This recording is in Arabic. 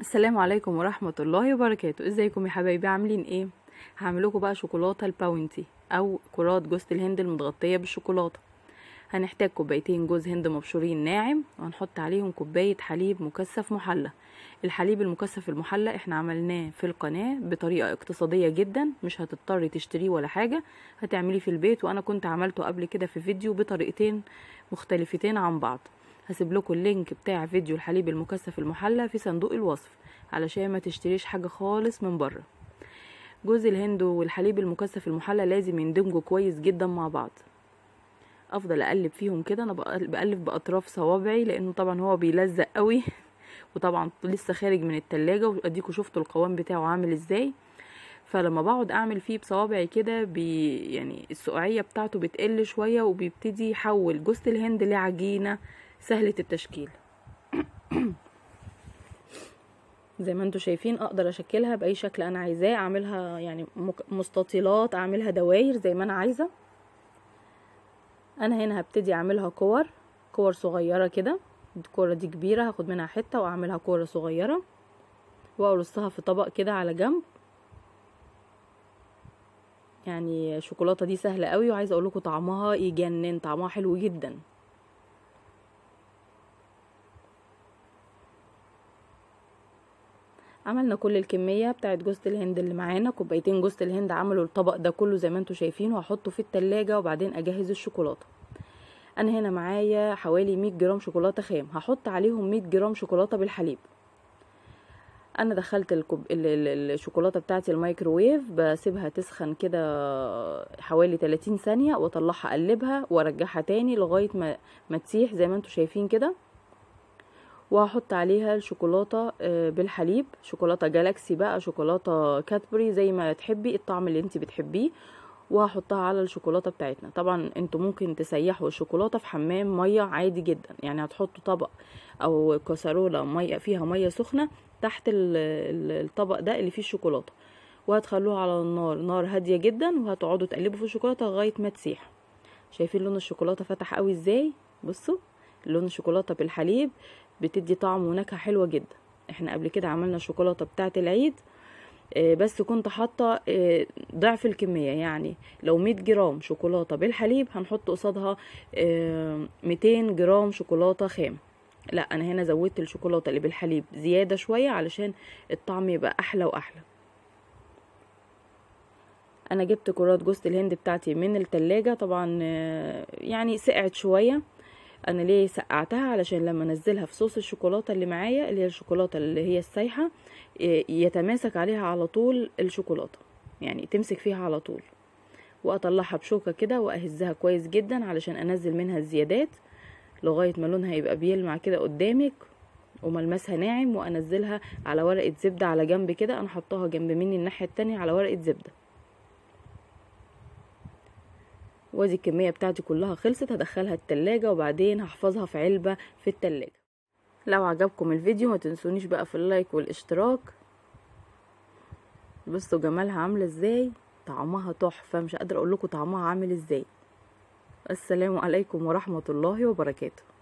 السلام عليكم ورحمة الله وبركاته ازيكم يا حبايبي عاملين ايه هعملكم بقى شوكولاتة الباونتي او كرات جوز الهند المتغطية بالشوكولاتة هنحتاج كوبايتين جوز هند مبشورين ناعم وهنحط عليهم كوباية حليب مكثف محلى الحليب المكثف المحلى احنا عملناه في القناة بطريقة اقتصادية جدا مش هتضطري تشتريه ولا حاجة هتعمليه في البيت وانا كنت عملته قبل كده في فيديو بطريقتين مختلفتين عن بعض هسيب لكم اللينك بتاع فيديو الحليب المكثف المحلى في صندوق الوصف علشان ما تشتريش حاجه خالص من بره جوز الهند والحليب المكثف المحلى لازم يندمجوا كويس جدا مع بعض افضل اقلب فيهم كده انا بقلب باطراف صوابعي لانه طبعا هو بيلزق قوي وطبعا لسه خارج من التلاجة واديكم شفتوا القوام بتاعه عامل ازاي فلما بقعد اعمل فيه بصوابعي كده بي يعني السقعيه بتاعته بتقل شويه وبيبتدي يحول جوز الهند لعجينه سهلة التشكيل زي ما انتم شايفين اقدر اشكلها باي شكل انا عايزاه اعملها يعني مستطيلات اعملها دواير زي ما انا عايزه انا هنا هبتدي اعملها كور كور صغيره كده الكوره دي كبيره هاخد منها حته واعملها كوره صغيره وارصها في طبق كده على جنب يعني الشوكولاته دي سهله قوي وعايزه اقول لكم طعمها يجنن طعمها حلو جدا عملنا كل الكميه بتاعت جوزة الهند اللي معانا كوبايتين جوزة الهند عملوا الطبق ده كله زي ما انتوا شايفين وهحطه في التلاجة وبعدين اجهز الشوكولاته انا هنا معايا حوالي 100 جرام شوكولاته خام هحط عليهم 100 جرام شوكولاته بالحليب انا دخلت الكوب... الشوكولاته بتاعتي الميكروويف بسيبها تسخن كده حوالي 30 ثانيه واطلعها اقلبها وارجعها تاني لغايه ما ما تسيح زي ما انتوا شايفين كده وهحط عليها الشوكولاته آه، بالحليب شوكولاته جالاكسي بقى شوكولاته كاتبري زي ما تحبي الطعم اللي انت بتحبيه وهحطها على الشوكولاته بتاعتنا طبعا انتوا ممكن تسيحوا الشوكولاته في حمام ميه عادي جدا يعني هتحطوا طبق او كسروله ميه فيها ميه سخنه تحت الطبق ده اللي فيه الشوكولاته وهتخلوها على النار نار هاديه جدا وهتقعدوا تقلبوا في الشوكولاته لغايه ما تسيح شايفين لون الشوكولاته فتح قوي ازاي بصوا لون شوكولاته بالحليب بتدي طعم ونكهه حلوه جدا احنا قبل كده عملنا شوكولاته بتاعه العيد آه، بس كنت حاطه آه، ضعف الكميه يعني لو 100 جرام شوكولاته بالحليب هنحط قصادها 200 آه، جرام شوكولاته خام لا انا هنا زودت الشوكولاته اللي بالحليب زياده شويه علشان الطعم يبقى احلى واحلى انا جبت كرات جوز الهند بتاعتي من التلاجة طبعا يعني سقعت شويه انا ليه سقعتها علشان لما انزلها في صوص الشوكولاته اللي معايا اللي هي الشوكولاته اللي هي السايحه يتماسك عليها على طول الشوكولاته يعني تمسك فيها على طول واطلعها بشوكه كده واهزها كويس جدا علشان انزل منها الزيادات لغايه ما لونها يبقى بيلمع كده قدامك وملمسها ناعم وانزلها على ورقه زبده على جنب كده انا حطاها جنب مني الناحيه التانية على ورقه زبده وادي الكميه بتاعتي كلها خلصت هدخلها التلاجة وبعدين هحفظها في علبه في التلاجة لو عجبكم الفيديو ما تنسونيش بقى في اللايك والاشتراك بصوا جمالها عامله ازاي طعمها تحفه مش قادره اقول لكم طعمها عامل ازاي السلام عليكم ورحمه الله وبركاته